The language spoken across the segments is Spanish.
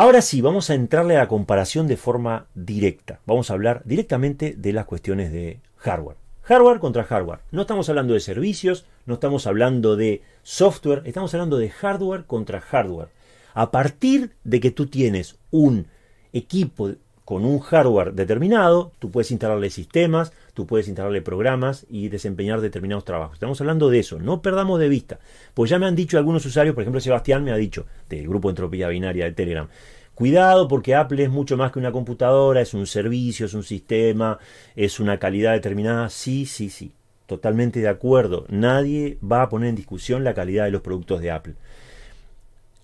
Ahora sí, vamos a entrarle a la comparación de forma directa. Vamos a hablar directamente de las cuestiones de hardware. Hardware contra hardware. No estamos hablando de servicios, no estamos hablando de software, estamos hablando de hardware contra hardware. A partir de que tú tienes un equipo con un hardware determinado, tú puedes instalarle sistemas, tú puedes instalarle programas y desempeñar determinados trabajos. Estamos hablando de eso, no perdamos de vista. Pues ya me han dicho algunos usuarios, por ejemplo Sebastián me ha dicho, del grupo Entropía Binaria de Telegram, Cuidado porque Apple es mucho más que una computadora, es un servicio, es un sistema, es una calidad determinada. Sí, sí, sí, totalmente de acuerdo. Nadie va a poner en discusión la calidad de los productos de Apple.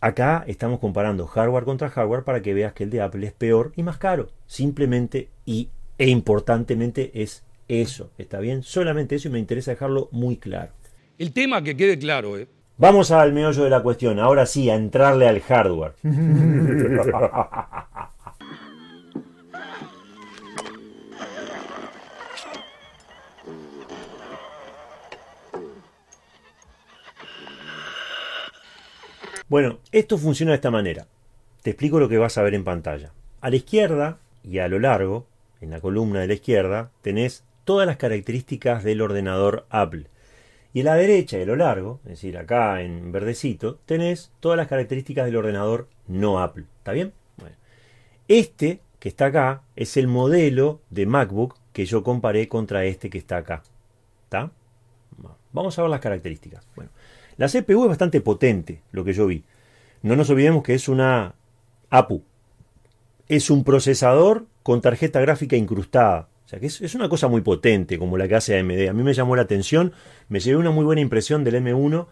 Acá estamos comparando hardware contra hardware para que veas que el de Apple es peor y más caro. Simplemente y, e importantemente es eso. ¿Está bien? Solamente eso y me interesa dejarlo muy claro. El tema que quede claro, ¿eh? Vamos al meollo de la cuestión. Ahora sí, a entrarle al hardware. Bueno, esto funciona de esta manera. Te explico lo que vas a ver en pantalla. A la izquierda y a lo largo, en la columna de la izquierda, tenés todas las características del ordenador Apple. Y a la derecha y a lo largo, es decir, acá en verdecito, tenés todas las características del ordenador no Apple. ¿Está bien? Bueno. Este que está acá es el modelo de MacBook que yo comparé contra este que está acá. ¿Está? Vamos a ver las características. Bueno, la CPU es bastante potente, lo que yo vi. No nos olvidemos que es una APU. Es un procesador con tarjeta gráfica incrustada. O sea que es, una cosa muy potente como la que hace AMD. A mí me llamó la atención, me llevé una muy buena impresión del M1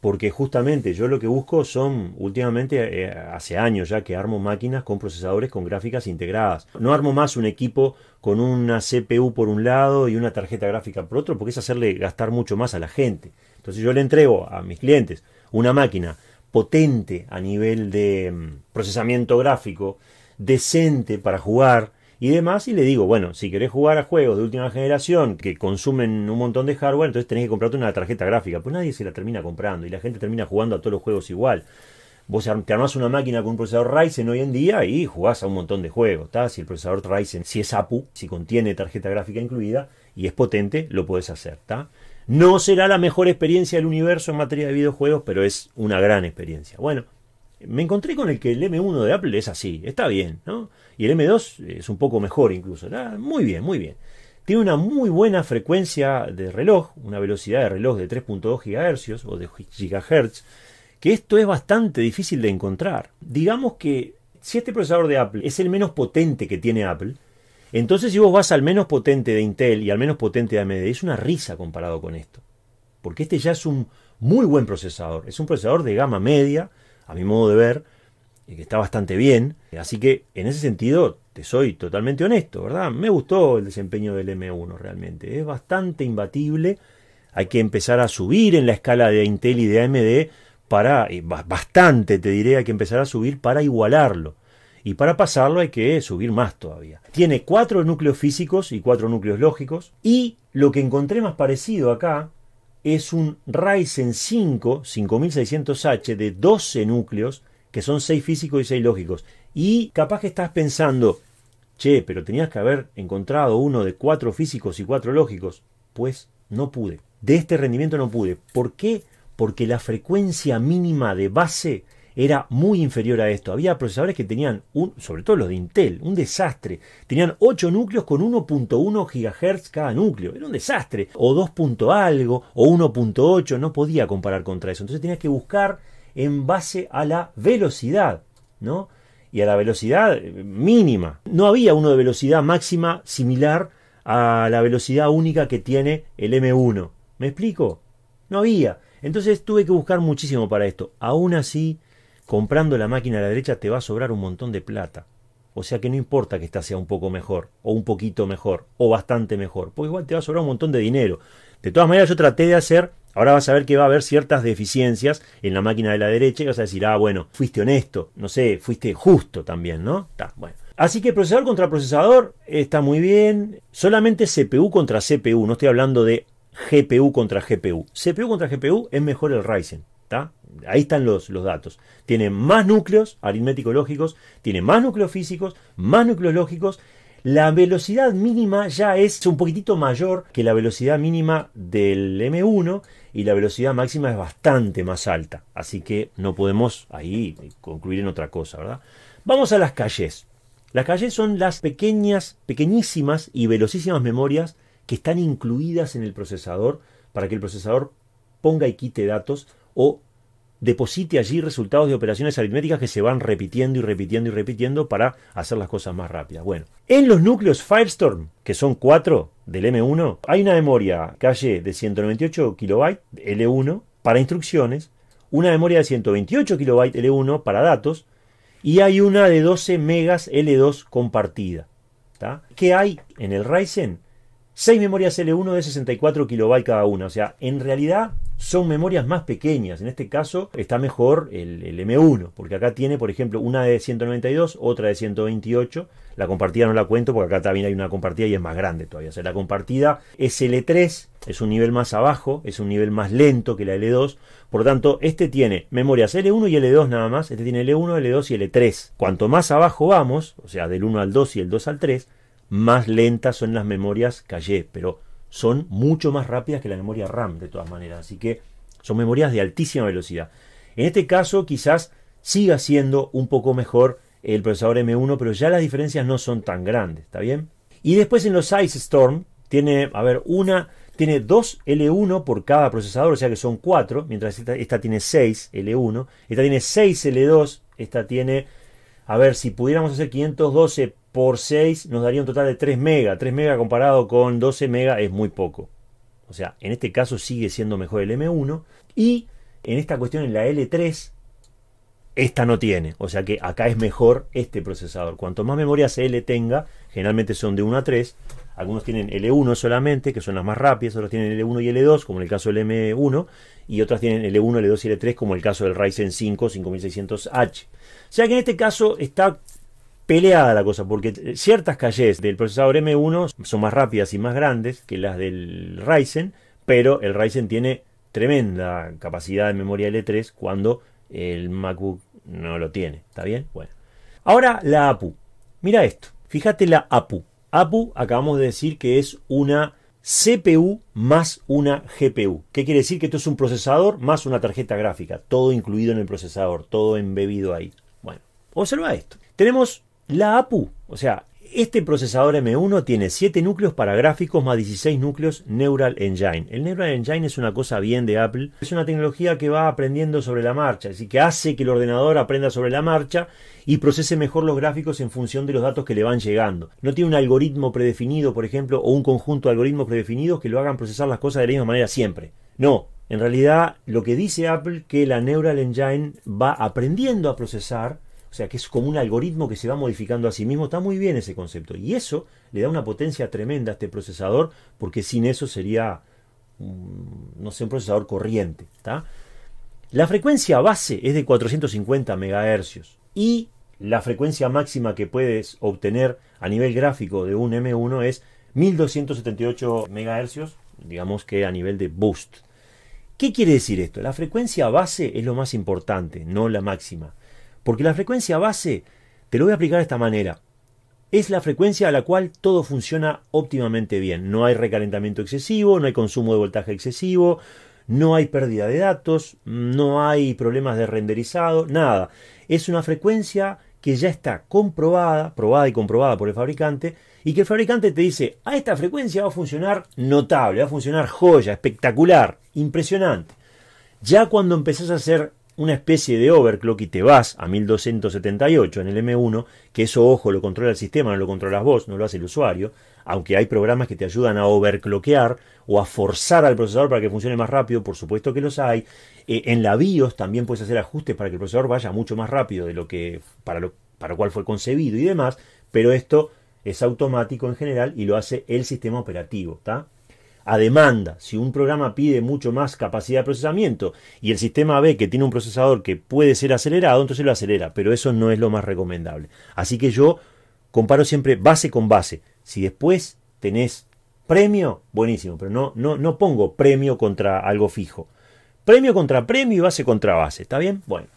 porque justamente yo lo que busco son últimamente eh, hace años ya que armo máquinas con procesadores con gráficas integradas. No armo más un equipo con una CPU por un lado y una tarjeta gráfica por otro porque es hacerle gastar mucho más a la gente. Entonces yo le entrego a mis clientes una máquina potente a nivel de mm, procesamiento gráfico, decente para jugar y demás, y le digo, bueno, si querés jugar a juegos de última generación que consumen un montón de hardware, entonces tenés que comprarte una tarjeta gráfica, pues nadie se la termina comprando y la gente termina jugando a todos los juegos igual. Vos te armás una máquina con un procesador Ryzen hoy en día y jugás a un montón de juegos, ¿está? Si el procesador Ryzen, si es APU, si contiene tarjeta gráfica incluida y es potente, lo podés hacer, ¿está? No será la mejor experiencia del universo en materia de videojuegos, pero es una gran experiencia. Bueno, me encontré con el que el M1 de Apple es así, está bien, ¿no? Y el M2 es un poco mejor incluso, muy bien, muy bien. Tiene una muy buena frecuencia de reloj, una velocidad de reloj de 3.2 GHz o de GHz, que esto es bastante difícil de encontrar. Digamos que si este procesador de Apple es el menos potente que tiene Apple, entonces, si vos vas al menos potente de Intel y al menos potente de AMD, es una risa comparado con esto. Porque este ya es un muy buen procesador. Es un procesador de gama media, a mi modo de ver, y que está bastante bien. Así que, en ese sentido, te soy totalmente honesto, ¿verdad? Me gustó el desempeño del M1 realmente. Es bastante imbatible. Hay que empezar a subir en la escala de Intel y de AMD para, bastante te diré, hay que empezar a subir para igualarlo y para pasarlo hay que subir más todavía. Tiene cuatro núcleos físicos y cuatro núcleos lógicos y lo que encontré más parecido acá es un Ryzen 5 5600H de 12 núcleos que son 6 físicos y 6 lógicos. Y capaz que estás pensando, che, pero tenías que haber encontrado uno de 4 físicos y 4 lógicos. Pues no pude. De este rendimiento no pude. ¿Por qué? Porque la frecuencia mínima de base era muy inferior a esto. Había procesadores que tenían, un, sobre todo los de Intel, un desastre. Tenían 8 núcleos con 1.1 GHz cada núcleo. Era un desastre. O 2. algo, o 1.8. No podía comparar contra eso. Entonces tenías que buscar en base a la velocidad, ¿no? Y a la velocidad eh, mínima. No había uno de velocidad máxima similar a la velocidad única que tiene el M1. ¿Me explico? No había. Entonces tuve que buscar muchísimo para esto. Aún así, comprando la máquina a la derecha te va a sobrar un montón de plata. O sea que no importa que esta sea un poco mejor, o un poquito mejor, o bastante mejor, pues igual te va a sobrar un montón de dinero. De todas maneras, yo traté de hacer, ahora vas a ver que va a haber ciertas deficiencias en la máquina de la derecha y vas a decir, ah, bueno, fuiste honesto, no sé, fuiste justo también, ¿no? bueno. Así que procesador contra procesador está muy bien. Solamente CPU contra CPU, no estoy hablando de GPU contra GPU. CPU contra GPU es mejor el Ryzen. Ahí están los, datos. Tiene más núcleos aritmético lógicos, tiene más núcleos físicos, más núcleos lógicos. La velocidad mínima ya es un poquitito mayor que la velocidad mínima del M1 y la velocidad máxima es bastante más alta. Así que no podemos ahí concluir en otra cosa, ¿verdad? Vamos a las calles. Las calles son las pequeñas, pequeñísimas y velocísimas memorias que están incluidas en el procesador para que el procesador ponga y quite datos o deposite allí resultados de operaciones aritméticas que se van repitiendo y repitiendo y repitiendo para hacer las cosas más rápidas. Bueno, en los núcleos Firestorm, que son cuatro del M1, hay una memoria calle de 198 kilobytes L1 para instrucciones, una memoria de 128 kilobytes L1 para datos y hay una de 12 megas L2 compartida. ¿Qué hay en el Ryzen? 6 memorias L1 de 64 kilobytes cada una. O sea, en realidad son memorias más pequeñas. En este caso está mejor el, M1, porque acá tiene, por ejemplo, una de 192, otra de 128. La compartida no la cuento porque acá también hay una compartida y es más grande todavía. O sea, la compartida es L3, e es un nivel más abajo, es un nivel más lento que la L2. Por lo tanto, este tiene memorias L1 y L2 nada más. Este tiene L1, e L2 e y L3. Cuanto más abajo vamos, o sea, del 1 al 2 y el 2 al 3, más lentas son las memorias Calle, pero son mucho más rápidas que la memoria RAM, de todas maneras. Así que son memorias de altísima velocidad. En este caso, quizás siga siendo un poco mejor el procesador M1, pero ya las diferencias no son tan grandes, ¿está bien? Y después en los Ice Storm tiene, a ver, una, tiene dos L1 por cada procesador, o sea que son cuatro, mientras esta, esta tiene 6 L1, esta tiene 6 L2, esta tiene, a ver, si pudiéramos hacer 512 por 6 nos daría un total de 3 mega. 3 mega comparado con 12 mega es muy poco. O sea, en este caso sigue siendo mejor el M1. Y en esta cuestión, en la L3, esta no tiene. O sea que acá es mejor este procesador. Cuanto más memoria L tenga, generalmente son de 1 a 3. Algunos tienen L1 solamente, que son las más rápidas. Otros tienen L1 y L2, como en el caso del M1. Y otras tienen L1, L2 y L3, como el caso del Ryzen 5 5600H. O sea que en este caso está peleada la cosa, porque eh, ciertas calles del procesador M1 son más rápidas y más grandes que las del Ryzen, pero el Ryzen tiene tremenda capacidad de memoria L3 cuando el MacBook no lo tiene. ¿Está bien? Bueno. Ahora la APU. Mira esto. Fíjate la APU. APU acabamos de decir que es una CPU más una GPU. ¿Qué quiere decir? Que esto es un procesador más una tarjeta gráfica. Todo incluido en el procesador, todo embebido ahí. Bueno, observa esto. Tenemos la APU, o sea, este procesador M1 tiene 7 núcleos para gráficos más 16 núcleos Neural Engine. El Neural Engine es una cosa bien de Apple. Es una tecnología que va aprendiendo sobre la marcha, es decir, que hace que el ordenador aprenda sobre la marcha y procese mejor los gráficos en función de los datos que le van llegando. No tiene un algoritmo predefinido, por ejemplo, o un conjunto de algoritmos predefinidos que lo hagan procesar las cosas de la misma manera siempre. No, en realidad lo que dice Apple que la Neural Engine va aprendiendo a procesar sea, que es como un algoritmo que se va modificando a sí mismo. Está muy bien ese concepto. Y eso le da una potencia tremenda a este procesador, porque sin eso sería, no sé, un procesador corriente. La frecuencia base es de 450 MHz. Y la frecuencia máxima que puedes obtener a nivel gráfico de un M1 es 1278 MHz, digamos que a nivel de boost. ¿Qué quiere decir esto? La frecuencia base es lo más importante, no la máxima. Porque la frecuencia base, te lo voy a aplicar de esta manera, es la frecuencia a la cual todo funciona óptimamente bien. No hay recalentamiento excesivo, no hay consumo de voltaje excesivo, no hay pérdida de datos, no hay problemas de renderizado, nada. Es una frecuencia que ya está comprobada, probada y comprobada por el fabricante, y que el fabricante te dice, a esta frecuencia va a funcionar notable, va a funcionar joya, espectacular, impresionante. Ya cuando empezás a hacer una especie de overclock y te vas a 1278 en el M1, que eso, ojo, lo controla el sistema, no lo controlas vos, no lo hace el usuario, aunque hay programas que te ayudan a overclockear o a forzar al procesador para que funcione más rápido, por supuesto que los hay. Eh, en la BIOS también puedes hacer ajustes para que el procesador vaya mucho más rápido de lo que para lo, para cual fue concebido y demás, pero esto es automático en general y lo hace el sistema operativo, ¿está? a demanda, si un programa pide mucho más capacidad de procesamiento y el sistema ve que tiene un procesador que puede ser acelerado, entonces lo acelera, pero eso no es lo más recomendable. Así que yo comparo siempre base con base. Si después tenés premio, buenísimo, pero no, no, no pongo premio contra algo fijo. Premio contra premio y base contra base, ¿está bien? Bueno.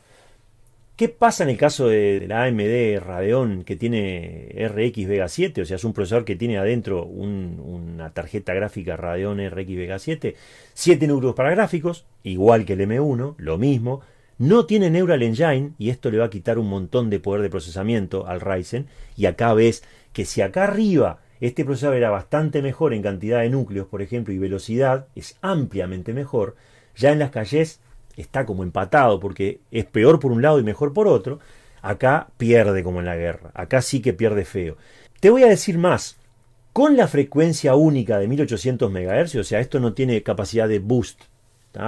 ¿Qué pasa en el caso de la AMD Radeon que tiene RX Vega 7? O sea, es un procesador que tiene adentro una tarjeta gráfica Radeon RX Vega 7, 7 núcleos para gráficos, igual que el M1, lo mismo. No tiene Neural Engine y esto le va a quitar un montón de poder de procesamiento al Ryzen. Y acá ves que si acá arriba este procesador era bastante mejor en cantidad de núcleos, por ejemplo, y velocidad, es ampliamente mejor, ya en las calles está como empatado porque es peor por un lado y mejor por otro, acá pierde como en la guerra, acá sí que pierde feo. Te voy a decir más, con la frecuencia única de 1800 MHz, o sea, esto no tiene capacidad de boost,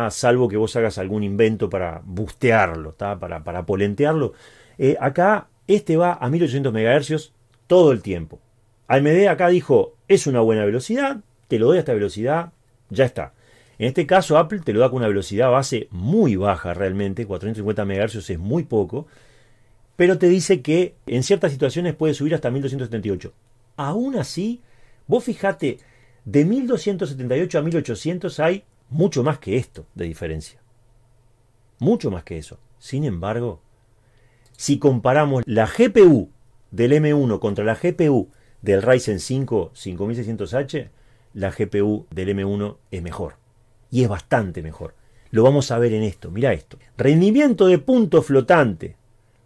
salvo que vos hagas algún invento para bustearlo, para, para, polentearlo, eh, acá este va a 1800 MHz todo el tiempo. AMD acá dijo, es una buena velocidad, te lo doy a esta velocidad, ya está. En este caso Apple te lo da con una velocidad base muy baja realmente, 450 MHz es muy poco, pero te dice que en ciertas situaciones puede subir hasta 1278. Aún así, vos fijate, de 1278 a 1800 hay mucho más que esto de diferencia. Mucho más que eso. Sin embargo, si comparamos la GPU del M1 contra la GPU del Ryzen 5 5600H, la GPU del M1 es mejor y es bastante mejor. Lo vamos a ver en esto, mira esto. Rendimiento de punto flotante,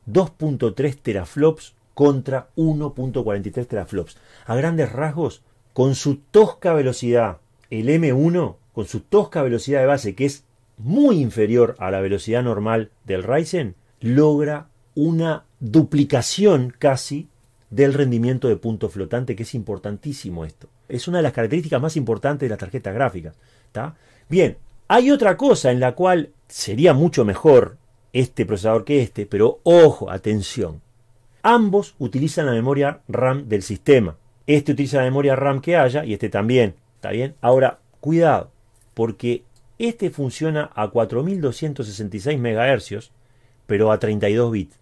2.3 teraflops contra 1.43 teraflops. A grandes rasgos, con su tosca velocidad, el M1, con su tosca velocidad de base, que es muy inferior a la velocidad normal del Ryzen, logra una duplicación casi del rendimiento de punto flotante, que es importantísimo esto. Es una de las características más importantes de las tarjetas gráficas. ¿está?, Bien, hay otra cosa en la cual sería mucho mejor este procesador que este, pero ojo, atención. Ambos utilizan la memoria RAM del sistema. Este utiliza la memoria RAM que haya y este también. ¿Está bien? Ahora, cuidado, porque este funciona a 4266 MHz, pero a 32 bits.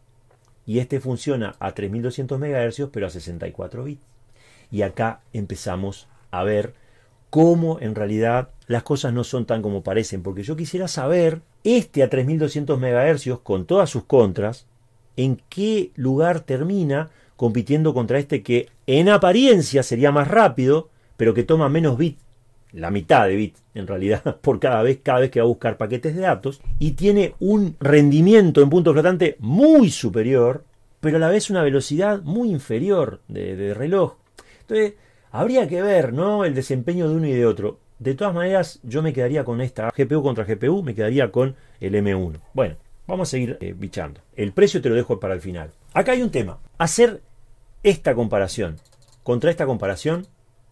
Y este funciona a 3200 MHz, pero a 64 bits. Y acá empezamos a ver cómo en realidad las cosas no son tan como parecen, porque yo quisiera saber, este a 3200 MHz, con todas sus contras, en qué lugar termina compitiendo contra este que en apariencia sería más rápido, pero que toma menos bits, la mitad de bits en realidad, por cada vez, cada vez que va a buscar paquetes de datos, y tiene un rendimiento en punto flotante muy superior, pero a la vez una velocidad muy inferior de, reloj. Entonces, habría que ver ¿no? el desempeño de uno y de otro. De todas maneras, yo me quedaría con esta GPU contra GPU, me quedaría con el M1. Bueno, vamos a seguir eh, bichando. El precio te lo dejo para el final. Acá hay un tema. Hacer esta comparación contra esta comparación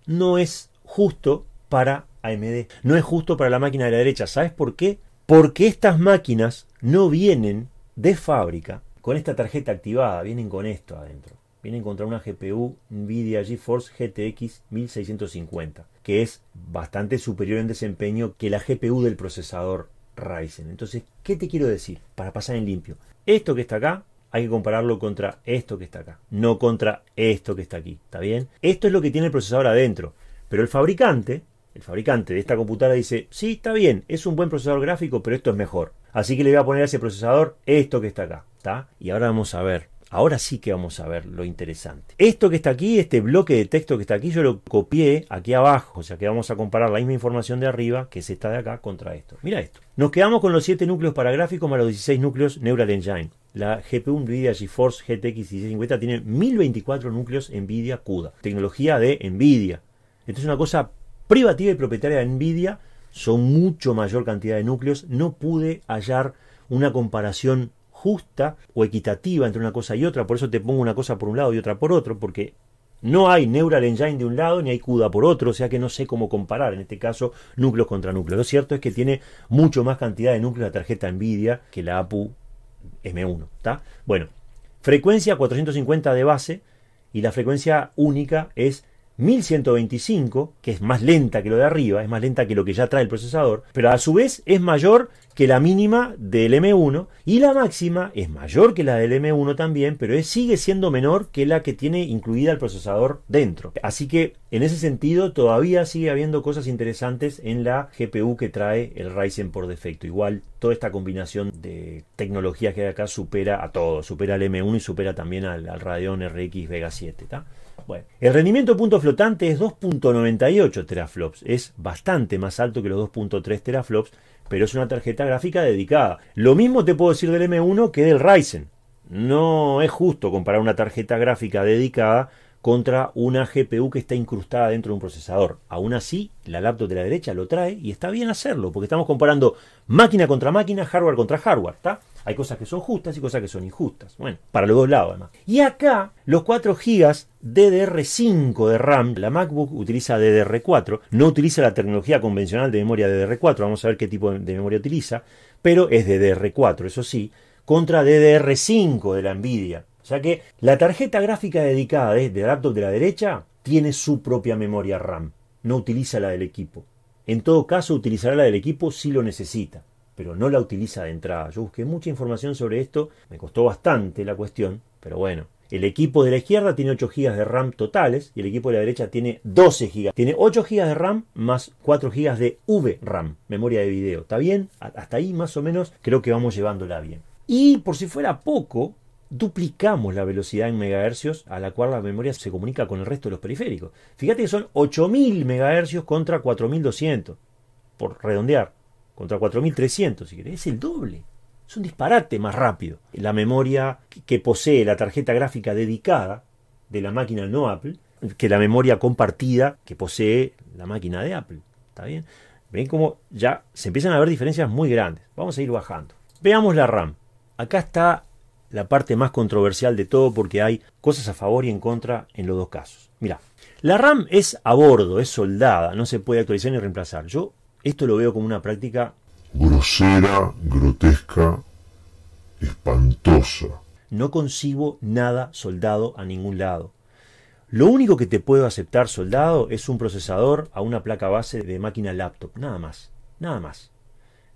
no es justo para AMD. No es justo para la máquina de la derecha. ¿Sabes por qué? Porque estas máquinas no vienen de fábrica con esta tarjeta activada, vienen con esto adentro a encontrar una GPU Nvidia GeForce GTX 1650, que es bastante superior en desempeño que la GPU del procesador Ryzen. Entonces, ¿qué te quiero decir? Para pasar en limpio, esto que está acá hay que compararlo contra esto que está acá, no contra esto que está aquí, ¿está bien? Esto es lo que tiene el procesador adentro, pero el fabricante, el fabricante de esta computadora dice, sí, está bien, es un buen procesador gráfico, pero esto es mejor. Así que le voy a poner a ese procesador esto que está acá, ¿está? Y ahora vamos a ver Ahora sí que vamos a ver lo interesante. Esto que está aquí, este bloque de texto que está aquí, yo lo copié aquí abajo. O sea que vamos a comparar la misma información de arriba, que se está de acá, contra esto. Mira esto. Nos quedamos con los 7 núcleos para gráficos más los 16 núcleos Neural Engine. La GPU NVIDIA GeForce GTX 1650 tiene 1024 núcleos NVIDIA CUDA. Tecnología de NVIDIA. Esto es una cosa privativa y propietaria de NVIDIA. Son mucho mayor cantidad de núcleos. No pude hallar una comparación justa o equitativa entre una cosa y otra, por eso te pongo una cosa por un lado y otra por otro, porque no hay Neural Engine de un lado ni hay CUDA por otro, o sea que no sé cómo comparar, en este caso, núcleos contra núcleos. Lo cierto es que tiene mucho más cantidad de núcleos la tarjeta NVIDIA que la APU M1, ¿está? Bueno, frecuencia 450 de base y la frecuencia única es 1125, que es más lenta que lo de arriba, es más lenta que lo que ya trae el procesador, pero a su vez es mayor que la mínima del M1 y la máxima es mayor que la del M1 también, pero es, sigue siendo menor que la que tiene incluida el procesador dentro. Así que en ese sentido todavía sigue habiendo cosas interesantes en la GPU que trae el Ryzen por defecto. Igual toda esta combinación de tecnologías que hay acá supera a todo, supera al M1 y supera también al, Radeon RX Vega 7. Bueno, el rendimiento punto flotante es 2.98 teraflops, es bastante más alto que los 2.3 teraflops pero es una tarjeta gráfica dedicada. Lo mismo te puedo decir del M1 que del Ryzen. No es justo comparar una tarjeta gráfica dedicada contra una GPU que está incrustada dentro de un procesador. Aún así, la laptop de la derecha lo trae y está bien hacerlo, porque estamos comparando máquina contra máquina, hardware contra hardware, ¿está? Hay cosas que son justas y cosas que son injustas. Bueno, para los dos lados además. Y acá, los 4 GB DDR5 de RAM, la MacBook utiliza DDR4, no utiliza la tecnología convencional de memoria DDR4, vamos a ver qué tipo de memoria utiliza, pero es DDR4, eso sí, contra DDR5 de la Nvidia sea que la tarjeta gráfica dedicada de, de de la derecha tiene su propia memoria RAM, no utiliza la del equipo. En todo caso, utilizará la del equipo si lo necesita, pero no la utiliza de entrada. Yo busqué mucha información sobre esto, me costó bastante la cuestión, pero bueno. El equipo de la izquierda tiene 8 GB de RAM totales y el equipo de la derecha tiene 12 GB. Tiene 8 GB de RAM más 4 GB de VRAM, memoria de video. ¿Está bien? Hasta ahí más o menos creo que vamos llevándola bien. Y por si fuera poco, duplicamos la velocidad en megahercios a la cual la memoria se comunica con el resto de los periféricos. Fíjate que son 8000 megahercios contra 4200, por redondear, contra 4300, si querés, es el doble. Es un disparate más rápido. La memoria que posee la tarjeta gráfica dedicada de la máquina no Apple que la memoria compartida que posee la máquina de Apple. ¿Está bien? Ven cómo ya se empiezan a ver diferencias muy grandes. Vamos a ir bajando. Veamos la RAM. Acá está la parte más controversial de todo porque hay cosas a favor y en contra en los dos casos. Mira, la RAM es a bordo, es soldada, no se puede actualizar ni reemplazar. Yo esto lo veo como una práctica grosera, grotesca, espantosa. No consigo nada soldado a ningún lado. Lo único que te puedo aceptar soldado es un procesador a una placa base de máquina laptop, nada más, nada más.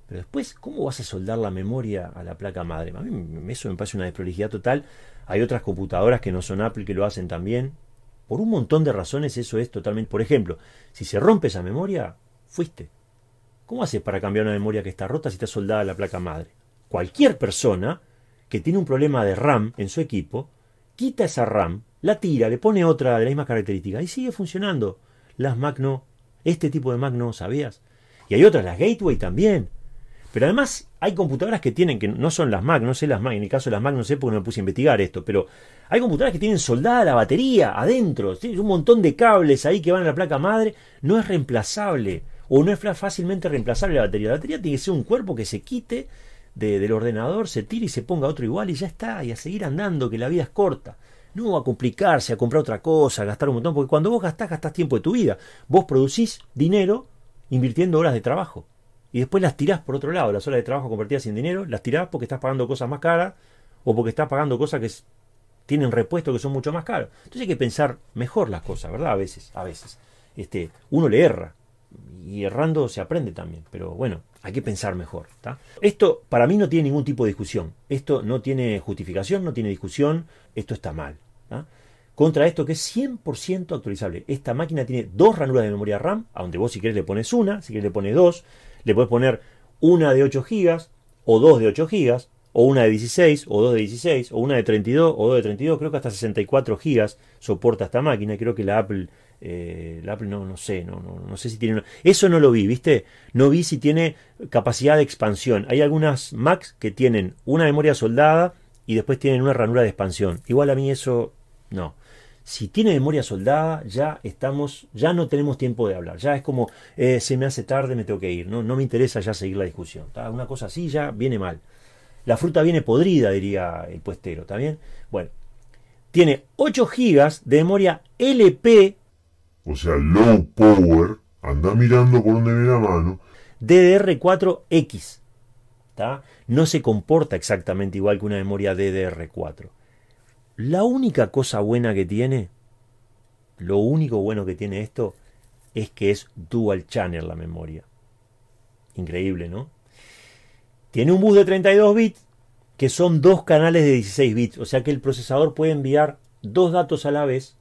Pero después, ¿cómo vas a soldar la memoria a la placa madre? A mí eso me parece una desprolijidad total. Hay otras computadoras que no son Apple que lo hacen también. Por un montón de razones eso es totalmente... Por ejemplo, si se rompe esa memoria, fuiste. ¿Cómo haces para cambiar una memoria que está rota si está soldada a la placa madre? Cualquier persona que tiene un problema de RAM en su equipo, quita esa RAM, la tira, le pone otra de la misma características y sigue funcionando. Las Mac no. Este tipo de Mac no, ¿sabías? Y hay otras, las Gateway también. Pero además hay computadoras que tienen, que no son las Mac, no sé las Mac, en el caso de las Mac no sé porque no me puse a investigar esto, pero hay computadoras que tienen soldada la batería adentro, un montón de cables ahí que van a la placa madre, no es reemplazable o no es fácilmente reemplazable la batería. La batería tiene que ser un cuerpo que se quite del ordenador, se tire y se ponga otro igual y ya está, y a seguir andando, que la vida es corta. No a complicarse, a comprar otra cosa, a gastar un montón, porque cuando vos gastás, gastás tiempo de tu vida. Vos producís dinero invirtiendo horas de trabajo y después las tirás por otro lado, las horas de trabajo convertidas en dinero, las tirás porque estás pagando cosas más caras o porque estás pagando cosas que tienen repuesto que son mucho más caros. Entonces hay que pensar mejor las cosas, ¿verdad? A veces, a veces. Este, uno le erra y errando se aprende también, pero bueno, hay que pensar mejor. Esto para mí no tiene ningún tipo de discusión. Esto no tiene justificación, no tiene discusión. Esto está mal. Contra esto que es 100% actualizable. Esta máquina tiene dos ranuras de memoria RAM, a donde vos si querés le pones una, si querés le pones dos. Le puedes poner una de 8 gigas o dos de 8 gigas o una de 16 o dos de 16 o una de 32 o dos de 32. Creo que hasta 64 gigas soporta esta máquina. Creo que la Apple, eh, Apple no, no sé, no, no, no sé si tiene... Eso no lo vi, ¿viste? No vi si tiene capacidad de expansión. Hay algunas Macs que tienen una memoria soldada y después tienen una ranura de expansión. Igual a mí eso no si tiene memoria soldada, ya estamos, ya no tenemos tiempo de hablar. Ya es como, eh, se me hace tarde, me tengo que ir. No, no me interesa ya seguir la discusión. Una cosa así ya viene mal. La fruta viene podrida, diría el puestero, Bueno, tiene 8 GB de memoria LP. O sea, low power. Anda mirando por donde viene la mano. DDR4X. x No se comporta exactamente igual que una memoria DDR4. La única cosa buena que tiene, lo único bueno que tiene esto, es que es dual channel la memoria. Increíble, ¿no? Tiene un bus de 32 bits, que son dos canales de 16 bits, o sea que el procesador puede enviar dos datos a la vez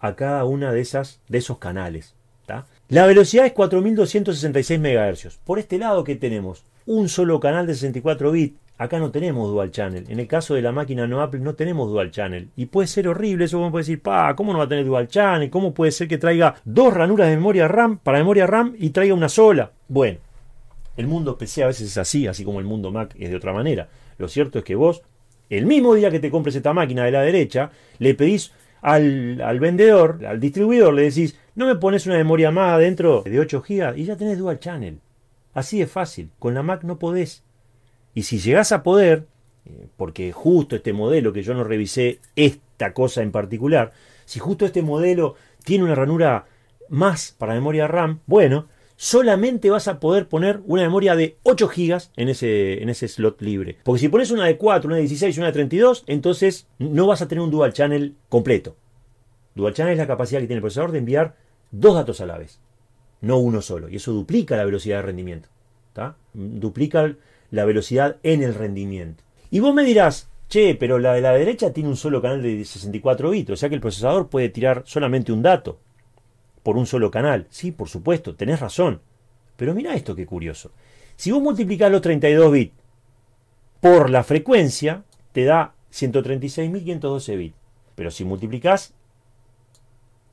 a cada una de esas de esos canales. La velocidad es 4266 MHz. Por este lado que tenemos un solo canal de 64 bits Acá no tenemos dual channel. En el caso de la máquina no Apple no tenemos dual channel. Y puede ser horrible eso. Uno puede decir, pa, ¿cómo no va a tener dual channel? ¿Cómo puede ser que traiga dos ranuras de memoria RAM para memoria RAM y traiga una sola? Bueno, el mundo PC a veces es así, así como el mundo Mac es de otra manera. Lo cierto es que vos, el mismo día que te compres esta máquina de la derecha, le pedís al, al vendedor, al distribuidor, le decís, no me pones una memoria más adentro de 8 GB y ya tenés dual channel. Así es fácil. Con la Mac no podés. Y si llegás a poder, eh, porque justo este modelo, que yo no revisé esta cosa en particular, si justo este modelo tiene una ranura más para memoria RAM, bueno, solamente vas a poder poner una memoria de 8 GB en ese, en ese slot libre. Porque si pones una de 4, una de 16 una de 32, entonces no vas a tener un dual channel completo. Dual channel es la capacidad que tiene el procesador de enviar dos datos a la vez, no uno solo. Y eso duplica la velocidad de rendimiento. ¿Está? Duplica la velocidad en el rendimiento. Y vos me dirás, che, pero la de la derecha tiene un solo canal de 64 bits, o sea que el procesador puede tirar solamente un dato por un solo canal. Sí, por supuesto, tenés razón. Pero mira esto qué curioso. Si vos multiplicás los 32 bits por la frecuencia, te da 136.512 bits. Pero si multiplicas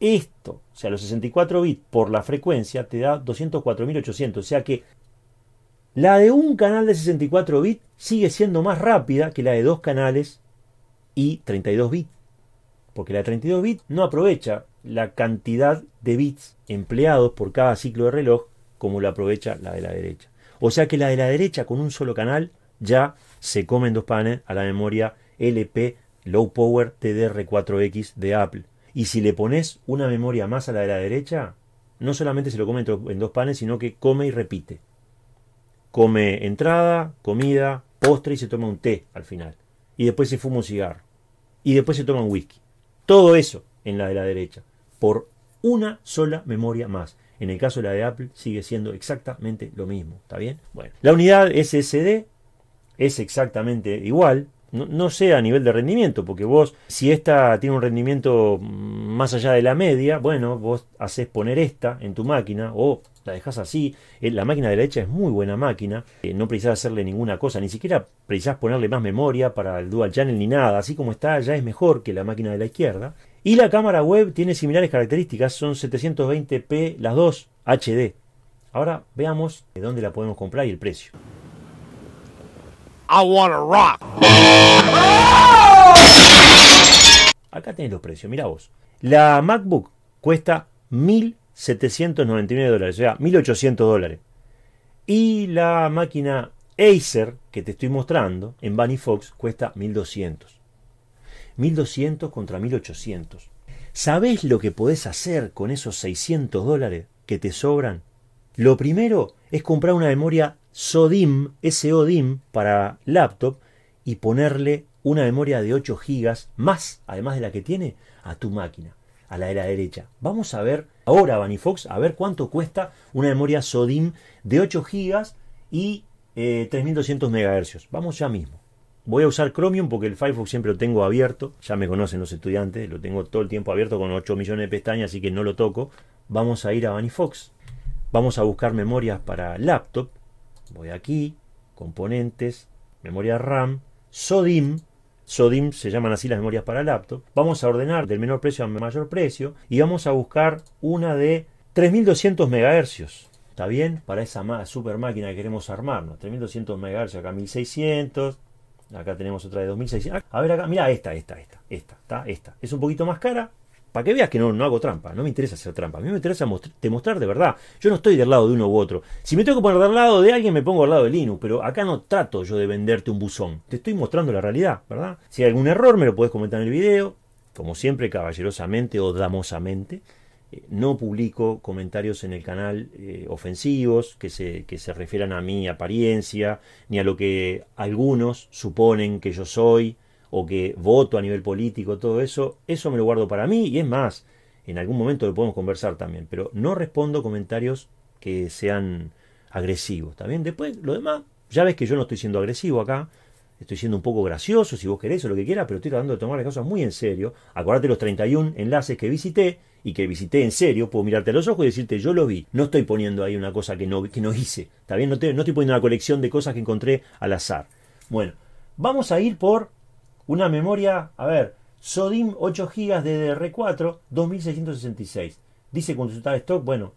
esto, o sea, los 64 bits por la frecuencia, te da 204.800. O sea que la de un canal de 64 bits sigue siendo más rápida que la de dos canales y 32 bits. Porque la de 32 bits no aprovecha la cantidad de bits empleados por cada ciclo de reloj como lo aprovecha la de la derecha. O sea que la de la derecha con un solo canal ya se come en dos panes a la memoria LP Low Power TDR4X de Apple. Y si le pones una memoria más a la de la derecha, no solamente se lo come en dos panes, sino que come y repite come entrada, comida, postre y se toma un té al final. Y después se fuma un cigarro. Y después se toma un whisky. Todo eso en la de la derecha. Por una sola memoria más. En el caso de la de Apple sigue siendo exactamente lo mismo. ¿Está bien? Bueno, la unidad SSD es exactamente igual no, sea a nivel de rendimiento, porque vos, si esta tiene un rendimiento más allá de la media, bueno, vos haces poner esta en tu máquina o la dejas así. Eh, la máquina de la derecha es muy buena máquina, eh, no precisas hacerle ninguna cosa, ni siquiera precisas ponerle más memoria para el dual channel ni nada, así como está ya es mejor que la máquina de la izquierda. Y la cámara web tiene similares características, son 720p las dos HD. Ahora veamos de dónde la podemos comprar y el precio. I rock. Oh! Acá tenés los precios, Mira vos. La MacBook cuesta 1.799 dólares, o sea, 1.800 dólares. Y la máquina Acer que te estoy mostrando en Bunny Fox cuesta 1.200. 1.200 contra 1.800. ¿Sabés lo que podés hacer con esos 600 dólares que te sobran? Lo primero es comprar una memoria SODIM, SODIM para laptop y ponerle una memoria de 8 GB más, además de la que tiene, a tu máquina, a la de la derecha. Vamos a ver ahora, Banifox, a ver cuánto cuesta una memoria SODIM de 8 GB y 3200 eh, MHz. Vamos ya mismo. Voy a usar Chromium porque el Firefox siempre lo tengo abierto. Ya me conocen los estudiantes, lo tengo todo el tiempo abierto con 8 millones de pestañas, así que no lo toco. Vamos a ir a Banifox. Vamos a buscar memorias para laptop Voy aquí, componentes, memoria RAM, SODIM, SODIM se llaman así las memorias para laptop. Vamos a ordenar del menor precio al mayor precio y vamos a buscar una de 3200 MHz. ¿Está bien? Para esa super máquina que queremos armarnos. 3200 MHz, acá 1600. Acá tenemos otra de 2600. A ver acá, mira esta, esta, esta, esta, está esta. Es un poquito más cara, para que veas que no, no hago trampa, no me interesa hacer trampa, a mí me interesa demostrar de verdad. Yo no estoy del lado de uno u otro. Si me tengo que poner del lado de alguien, me pongo al lado de Linux, pero acá no trato yo de venderte un buzón. Te estoy mostrando la realidad, ¿verdad? Si hay algún error, me lo puedes comentar en el video, como siempre, caballerosamente o damosamente. Eh, no publico comentarios en el canal eh, ofensivos que se, que se refieran a mi apariencia, ni a lo que algunos suponen que yo soy o que voto a nivel político, todo eso, eso me lo guardo para mí y es más, en algún momento lo podemos conversar también, pero no respondo comentarios que sean agresivos, también Después, lo demás, ya ves que yo no estoy siendo agresivo acá, estoy siendo un poco gracioso, si vos querés o lo que quieras, pero estoy tratando de tomar las cosas muy en serio. Acordate los 31 enlaces que visité y que visité en serio, puedo mirarte a los ojos y decirte, yo lo vi. No estoy poniendo ahí una cosa que no, que no hice. ¿Está No, no estoy poniendo una colección de cosas que encontré al azar. Bueno, vamos a ir por una memoria, a ver, SODIM 8 GB DDR4 2666. Dice consultar stock, bueno,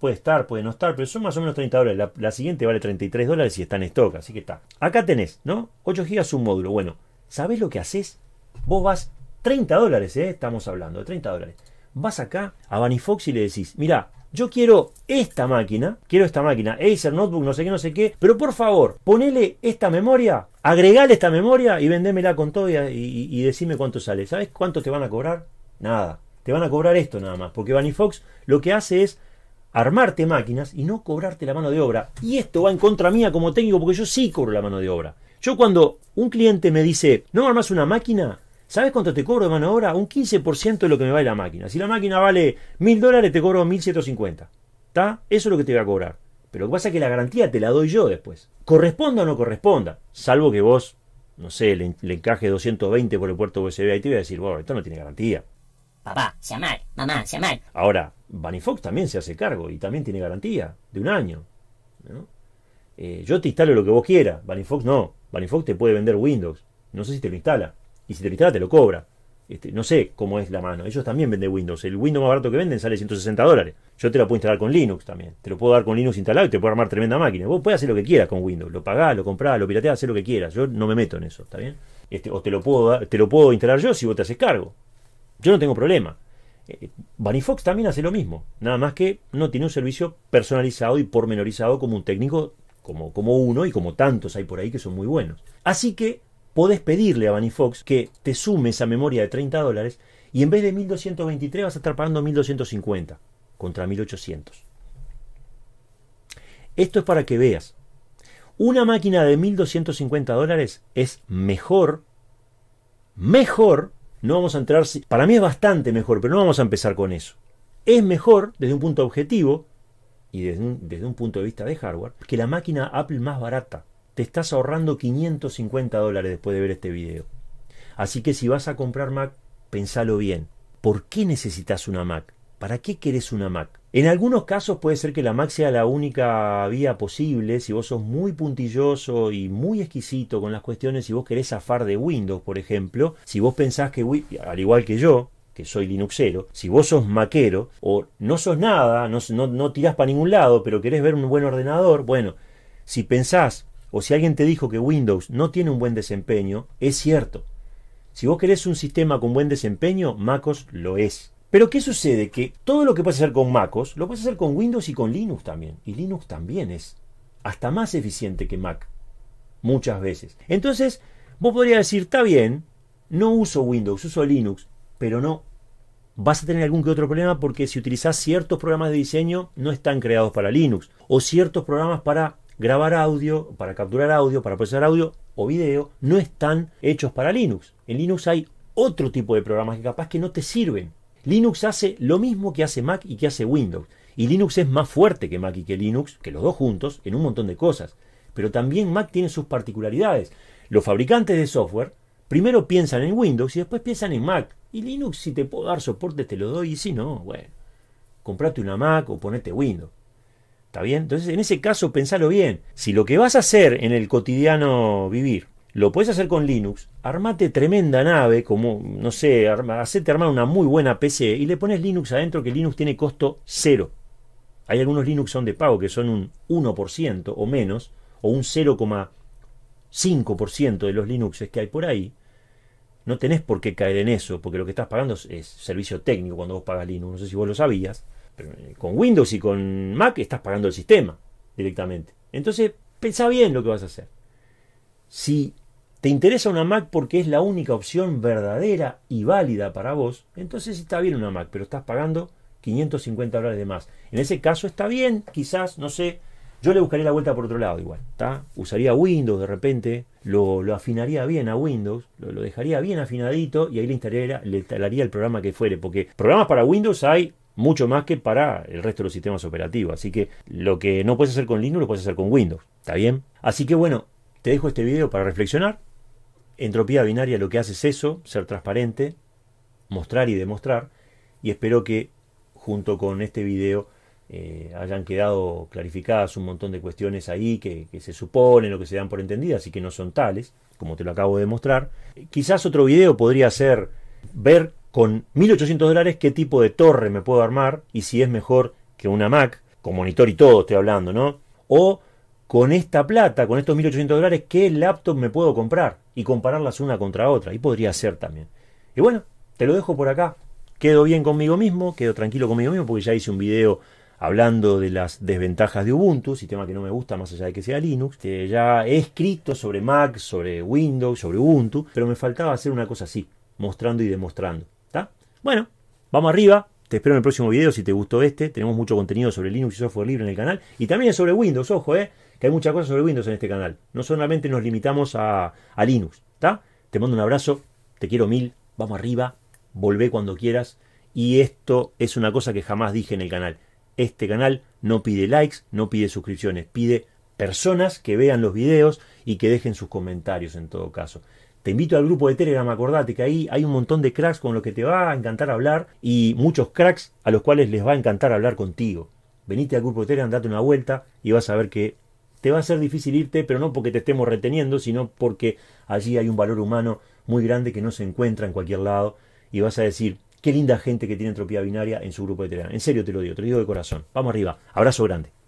puede estar, puede no estar, pero son más o menos 30 dólares. La, siguiente vale 33 dólares si está en stock, así que está. Acá tenés, ¿no? 8 GB un módulo. Bueno, ¿sabés lo que haces? Vos vas 30 dólares, ¿eh? Estamos hablando de 30 dólares. Vas acá a Banifox y le decís, mira, yo quiero esta máquina, quiero esta máquina, Acer, Notebook, no sé qué, no sé qué, pero por favor, ponele esta memoria, agregale esta memoria y vendémela con todo y, decime cuánto sale. ¿Sabes cuánto te van a cobrar? Nada. Te van a cobrar esto nada más, porque Fox lo que hace es armarte máquinas y no cobrarte la mano de obra. Y esto va en contra mía como técnico, porque yo sí cobro la mano de obra. Yo cuando un cliente me dice, ¿no armas una máquina? ¿Sabes cuánto te cobro de mano de Un 15% de lo que me vale la máquina. Si la máquina vale 1000 dólares, te cobro 1750. ¿Está? Eso es lo que te voy a cobrar. Pero lo que pasa es que la garantía te la doy yo después. Corresponda o no corresponda. Salvo que vos, no sé, le, le encaje 220 por el puerto USB. y te voy a decir, bueno, esto no tiene garantía. Papá, sea mal. Mamá, sea mal. Ahora, Banifox también se hace cargo y también tiene garantía de un año. Eh, yo te instalo lo que vos quieras. Banifox no. Banifox te puede vender Windows. No sé si te lo instala y si te lo te lo cobra. Este, no sé cómo es la mano. Ellos también venden Windows. El Windows más barato que venden sale 160 dólares. Yo te lo puedo instalar con Linux también. Te lo puedo dar con Linux instalado y te puedo armar tremenda máquina. Vos podés hacer lo que quieras con Windows. Lo pagás, lo comprás, lo pirateás, hacer lo que quieras. Yo no me meto en eso, ¿está bien? Este, o te lo, puedo te lo puedo instalar yo si vos te haces cargo. Yo no tengo problema. Eh, eh, Banifox también hace lo mismo. Nada más que no tiene un servicio personalizado y pormenorizado como un técnico, como, como uno y como tantos hay por ahí que son muy buenos. Así que podés pedirle a Banifox que te sume esa memoria de 30 dólares y en vez de 1223 vas a estar pagando 1250 contra 1800. Esto es para que veas. Una máquina de 1250 dólares es mejor, mejor, no vamos a entrar, para mí es bastante mejor, pero no vamos a empezar con eso. Es mejor desde un punto objetivo y desde un, desde un punto de vista de hardware que la máquina Apple más barata te estás ahorrando 550 dólares después de ver este video. Así que si vas a comprar Mac, pensalo bien. ¿Por qué necesitas una Mac? ¿Para qué querés una Mac? En algunos casos puede ser que la Mac sea la única vía posible si vos sos muy puntilloso y muy exquisito con las cuestiones, si vos querés zafar de Windows, por ejemplo, si vos pensás que, al igual que yo, que soy Linuxero, si vos sos maquero o no sos nada, no, no tirás para ningún lado, pero querés ver un buen ordenador, bueno, si pensás o si alguien te dijo que Windows no tiene un buen desempeño, es cierto. Si vos querés un sistema con buen desempeño, MacOS lo es. Pero ¿qué sucede? Que todo lo que puedes hacer con MacOS, lo puedes hacer con Windows y con Linux también. Y Linux también es hasta más eficiente que Mac. Muchas veces. Entonces, vos podrías decir, está bien, no uso Windows, uso Linux, pero no. Vas a tener algún que otro problema porque si utilizás ciertos programas de diseño no están creados para Linux o ciertos programas para grabar audio, para capturar audio, para procesar audio o video, no están hechos para Linux. En Linux hay otro tipo de programas que capaz que no te sirven. Linux hace lo mismo que hace Mac y que hace Windows. Y Linux es más fuerte que Mac y que Linux, que los dos juntos, en un montón de cosas. Pero también Mac tiene sus particularidades. Los fabricantes de software primero piensan en Windows y después piensan en Mac. Y Linux, si te puedo dar soporte, te lo doy. Y si no, bueno, comprate una Mac o ponete Windows. ¿Está bien? Entonces, en ese caso, pensalo bien. Si lo que vas a hacer en el cotidiano vivir lo puedes hacer con Linux, armate tremenda nave, como, no sé, hacete armar una muy buena PC y le pones Linux adentro que Linux tiene costo cero. Hay algunos Linux son de pago que son un 1% o menos, o un 0,5% de los Linuxes que hay por ahí. No tenés por qué caer en eso, porque lo que estás pagando es, es servicio técnico cuando vos pagas Linux. No sé si vos lo sabías con Windows y con Mac estás pagando el sistema directamente. Entonces, pensá bien lo que vas a hacer. Si te interesa una Mac porque es la única opción verdadera y válida para vos, entonces está bien una Mac, pero estás pagando 550 dólares de más. En ese caso está bien, quizás, no sé, yo le buscaría la vuelta por otro lado igual, ¿está? Usaría Windows de repente, lo, lo afinaría bien a Windows, lo, dejaría bien afinadito y ahí le instalaría, le instalaría el programa que fuere, porque programas para Windows hay mucho más que para el resto de los sistemas operativos. Así que lo que no puedes hacer con Linux lo puedes hacer con Windows, ¿está bien? Así que bueno, te dejo este video para reflexionar. Entropía binaria lo que hace es eso, ser transparente, mostrar y demostrar. Y espero que junto con este video eh, hayan quedado clarificadas un montón de cuestiones ahí que, que se suponen o que se dan por entendidas y que no son tales, como te lo acabo de mostrar. Quizás otro video podría ser ver con 1800 dólares qué tipo de torre me puedo armar y si es mejor que una Mac, con monitor y todo estoy hablando, ¿no? O con esta plata, con estos 1800 dólares, ¿qué laptop me puedo comprar? Y compararlas una contra otra, y podría ser también. Y bueno, te lo dejo por acá. Quedo bien conmigo mismo, quedo tranquilo conmigo mismo, porque ya hice un video hablando de las desventajas de Ubuntu, sistema que no me gusta más allá de que sea Linux. ya he escrito sobre Mac, sobre Windows, sobre Ubuntu, pero me faltaba hacer una cosa así, mostrando y demostrando. Bueno, vamos arriba. Te espero en el próximo video si te gustó este. Tenemos mucho contenido sobre Linux y software libre en el canal. Y también sobre Windows, ojo, eh, que hay muchas cosas sobre Windows en este canal. No solamente nos limitamos a, Linux. ¿está? Te mando un abrazo. Te quiero mil. Vamos arriba. Volvé cuando quieras. Y esto es una cosa que jamás dije en el canal. Este canal no pide likes, no pide suscripciones, pide personas que vean los videos y que dejen sus comentarios en todo caso. Te invito al grupo de Telegram, acordate que ahí hay un montón de cracks con los que te va a encantar hablar y muchos cracks a los cuales les va a encantar hablar contigo. Venite al grupo de Telegram, date una vuelta y vas a ver que te va a ser difícil irte, pero no porque te estemos reteniendo, sino porque allí hay un valor humano muy grande que no se encuentra en cualquier lado y vas a decir, qué linda gente que tiene entropía binaria en su grupo de Telegram. En serio te lo digo, te lo digo de corazón. Vamos arriba, abrazo grande.